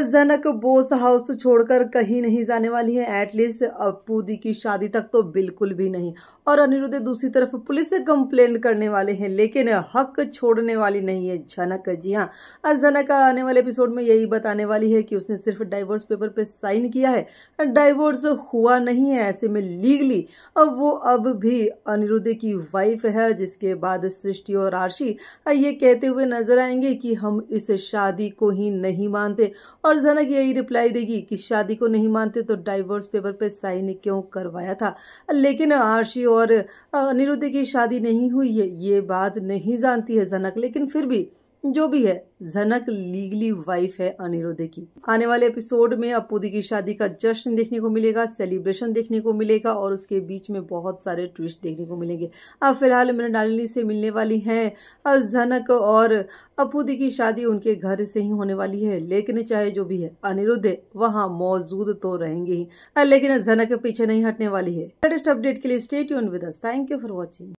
जनक Bose house छोड़कर कहीं नहीं जाने वाली है एटलीस्ट पूदी की शादी तक तो बिल्कुल भी नहीं और अनिरुद्ध दूसरी तरफ पुलिस से कंप्लेन करने वाले हैं लेकिन हक छोड़ने वाली नहीं है जनक जी हाँ जनक आने वाले एपिसोड में यही बताने वाली है कि उसने सिर्फ डाइवोर्स पेपर पे साइन किया है डाइवोर्स हुआ नहीं है ऐसे में लीगली अब वो अब भी अनिरुद्ध की वाइफ है जिसके बाद सृष्टि और आरशी ये कहते हुए नजर आएंगे कि हम इस शादी को ही नहीं मानते और जनक यही रिप्लाई देगी कि शादी को नहीं मानते तो डाइवोर्स पेपर पे साइन क्यों करवाया था लेकिन आरशी और अनिरुद्ध की शादी नहीं हुई है ये बात नहीं जानती है जनक लेकिन फिर भी जो भी है झनक लीगली वाइफ है अनिरुद्ध की आने वाले एपिसोड में अपूदी की शादी का जश्न देखने को मिलेगा सेलिब्रेशन देखने को मिलेगा और उसके बीच में बहुत सारे ट्विस्ट देखने को मिलेंगे अब फिलहाल मृणालिनी से मिलने वाली हैं झनक और अपूदी की शादी उनके घर से ही होने वाली है लेकिन चाहे जो भी है अनिरुद्ध वहाँ मौजूद तो रहेंगे ही लेकिन झनक पीछे नहीं हटने वाली है लेटेस्ट अपडेट के लिए स्टेट यून with thank you for watching